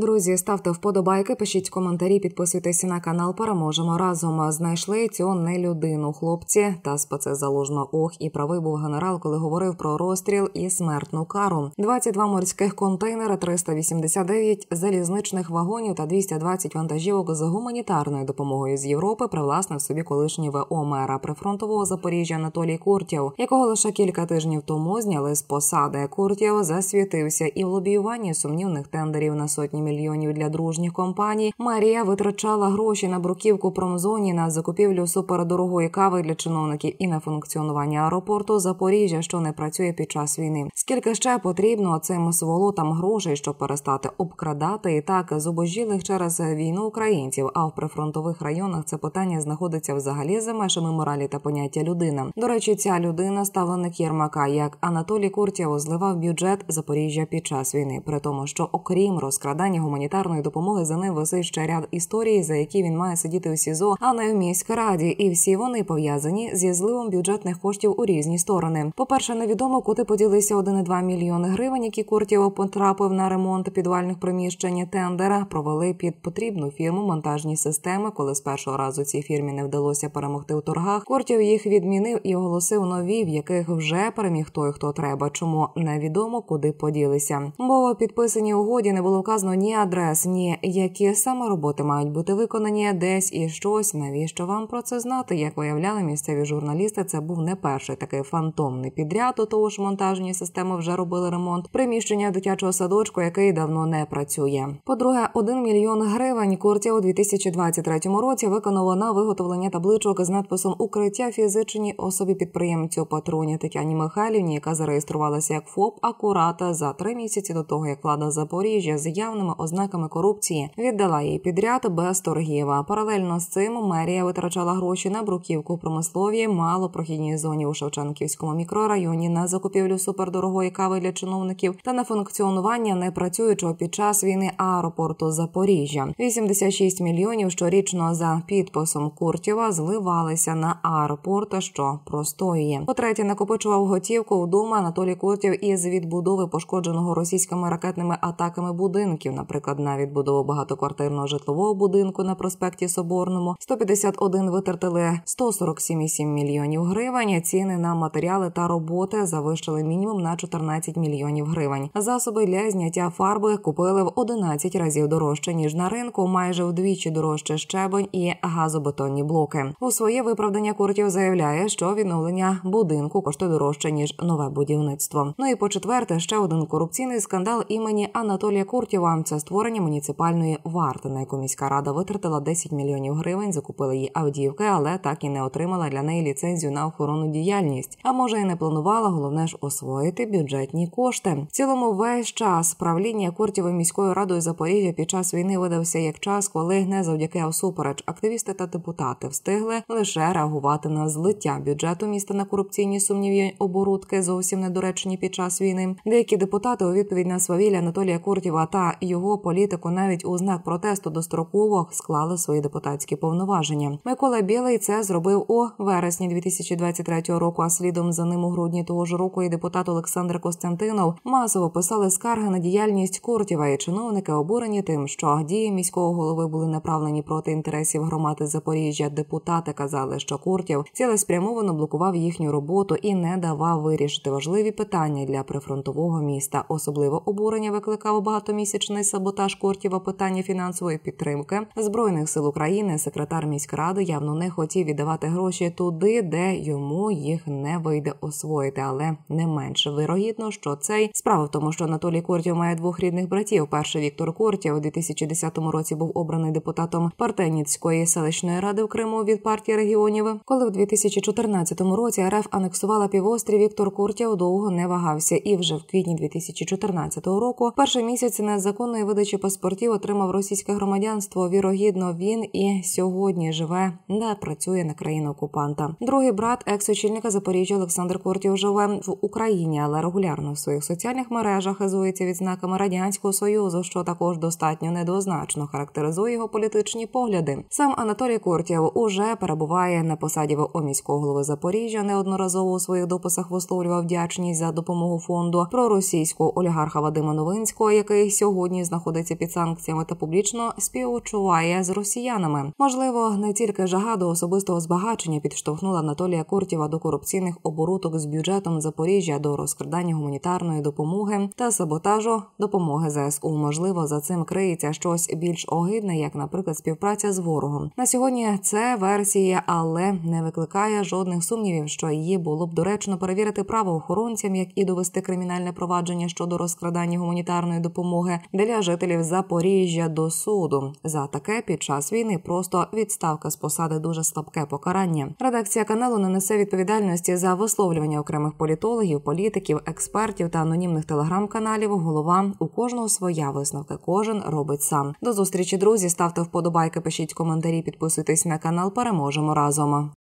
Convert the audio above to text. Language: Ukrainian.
Друзі, ставте вподобайки, пишіть коментарі, підписуйтесь на канал. Переможемо разом. Знайшли цю не людину. Хлопці та заложно. ох і правий був генерал, коли говорив про розстріл і смертну кару. 22 морських контейнери, 389 залізничних вагонів та 220 вантажівок з гуманітарною допомогою з Європи привласнив собі колишній ВО мера прифронтового Запоріжжя Анатолій Куртєв, якого лише кілька тижнів тому зняли з посади. Куртєв засвітився і в лобіюванні сумнівних тендерів на сотні мільйонів для дружніх компаній. Марія витрачала гроші на бруківку промзоні на закупівлю супердорогої кави для чиновників і на функціонування аеропорту Запоріжжя, що не працює під час війни. Скільки ще потрібно цим сволотам грошей, щоб перестати обкрадати і так зубожілих через війну українців? А в прифронтових районах це питання знаходиться взагалі за межами моралі та поняття людина. До речі, ця людина ставленик Єрмака, як Анатолій Куртєв, зливав бюджет Запоріжжя під час війни, при тому, що окрім розкрадання відмивання гуманітарної допомоги за ним висить ще ряд історій, за які він має сидіти у СІЗО, а не в раді. І всі вони пов'язані зі зливом бюджетних коштів у різні сторони. По перше, невідомо куди поділися 1,2 мільйони гривень, які Куртєв потрапив на ремонт підвальних приміщень тендера. Провели під потрібну фірму монтажні системи. Коли з першого разу цій фірмі не вдалося перемогти у торгах, Куртєв їх відмінив і оголосив нові, в яких вже переміг той, хто треба. Чому невідомо куди поділися? Бо в підписаній угоді не було вказано ні ні адрес, ні які саме роботи мають бути виконані десь і щось. Навіщо вам про це знати? Як виявляли місцеві журналісти, це був не перший такий фантомний підряд. У того ж монтажні системи вже робили ремонт приміщення дитячого садочку, який давно не працює. По-друге, один мільйон гривень куртя у 2023 році виконала на виготовлення табличок з надписом Укриття фізичній особі підприємцю патруні Тетяні Михайлівні, яка зареєструвалася як ФОП акурата за три місяці до того, як влада Запоріжжя з явними ознаками корупції, віддала їй підряд без торгів. Паралельно з цим мерія витрачала гроші на бруківку промислові, малопрохідній зоні у Шевченківському мікрорайоні на закупівлю супердорогої кави для чиновників та на функціонування непрацюючого під час війни аеропорту Запоріжжя. 86 мільйонів щорічно за підписом Куртєва зливалися на аеропорт, що простоює. По третє накопичував готівку вдома Анатолій Куртєв із відбудови пошкодженого російськими ракетними атаками будинків на наприклад, на відбудову багатоквартирного житлового будинку на проспекті Соборному, 151 витратили 147,7 мільйонів гривень. Ціни на матеріали та роботи завищили мінімум на 14 мільйонів гривень. Засоби для зняття фарби купили в 11 разів дорожче ніж на ринку, майже вдвічі дорожче щебень і газобетонні блоки. У своє виправдання Куртів заявляє, що відновлення будинку коштує дорожче ніж нове будівництво. Ну і по четверте ще один корупційний скандал імені Анатолія Куртєва. Це створення муніципальної варти, на яку міська рада витратила 10 мільйонів гривень, закупила її авдіївки, але так і не отримала для неї ліцензію на охорону діяльність. А може і не планувала, головне ж освоїти бюджетні кошти. В цілому весь час правління Куртєвою міською радою Запоріжжя під час війни видався як час, коли не завдяки осупереч активісти та депутати встигли лише реагувати на злиття бюджету міста на корупційні сумніві оборудки зовсім недоречені під час війни. Деякі депутати у відповідь на свавілля Анатолія Куртєва та його правову політику навіть у знак протесту достроково склали свої депутатські повноваження. Микола Білий це зробив у вересні 2023 року. А слідом за ним у грудні того ж року і депутат Олександр Костянтинов масово писали скарги на діяльність Куртєва і чиновники обурені тим, що дії міського голови були направлені проти інтересів громади Запоріжжя. Депутати казали, що Куртів цілеспрямовано блокував їхню роботу і не давав вирішити важливі питання для прифронтового міста. Особливо обурення викликав багатомісячний саботаж Кортєва питання фінансової підтримки збройних сил України. Секретар міськради явно не хотів віддавати гроші туди, де йому їх не вийде освоїти, але не менше вирогідно, що цей справа в тому, що Анатолій Кортів має двох рідних братів. Перший Віктор Кортєв у 2010 році був обраний депутатом Партеніцької селищної ради в Криму від партії регіонів, коли в 2014 році РФ анексувала півострів Віктор Кортєв довго не вагався і вже в квітні 2014 року перший місяць незаконно незаконної видачі паспортів отримав російське громадянство. Вірогідно, він і сьогодні живе, не працює на країну окупанта. Другий брат, екс-очільника Запоріжжя Олександр Кортів, живе в Україні, але регулярно в своїх соціальних мережах хизується відзнаками радянського союзу, що також достатньо недозначно характеризує його політичні погляди. Сам Анатолій Кортів уже перебуває на посаді в міського голови Запоріжжя. Неодноразово у своїх дописах висловлював вдячність за допомогу фонду про російського олігарха Вадима Новинського, який сьогодні знаходиться під санкціями та публічно співчуває з росіянами. Можливо, не тільки жага до особистого збагачення підштовхнула Анатолія Куртєва до корупційних оборудок з бюджетом Запоріжжя до розкрадання гуманітарної допомоги та саботажу допомоги ЗСУ. Можливо, за цим криється щось більш огидне, як, наприклад, співпраця з ворогом. На сьогодні це версія, але не викликає жодних сумнівів, що її було б доречно перевірити правоохоронцям, як і довести кримінальне провадження щодо розкрадання гуманітарної допомоги для жителів Запоріжжя до суду. За таке під час війни просто відставка з посади дуже слабке покарання. Редакція каналу не несе відповідальності за висловлювання окремих політологів, політиків, експертів та анонімних телеграм-каналів. Голова у кожного своя висновка. Кожен робить сам. До зустрічі, друзі. Ставте вподобайки, пишіть коментарі, підписуйтесь на канал. Переможемо разом.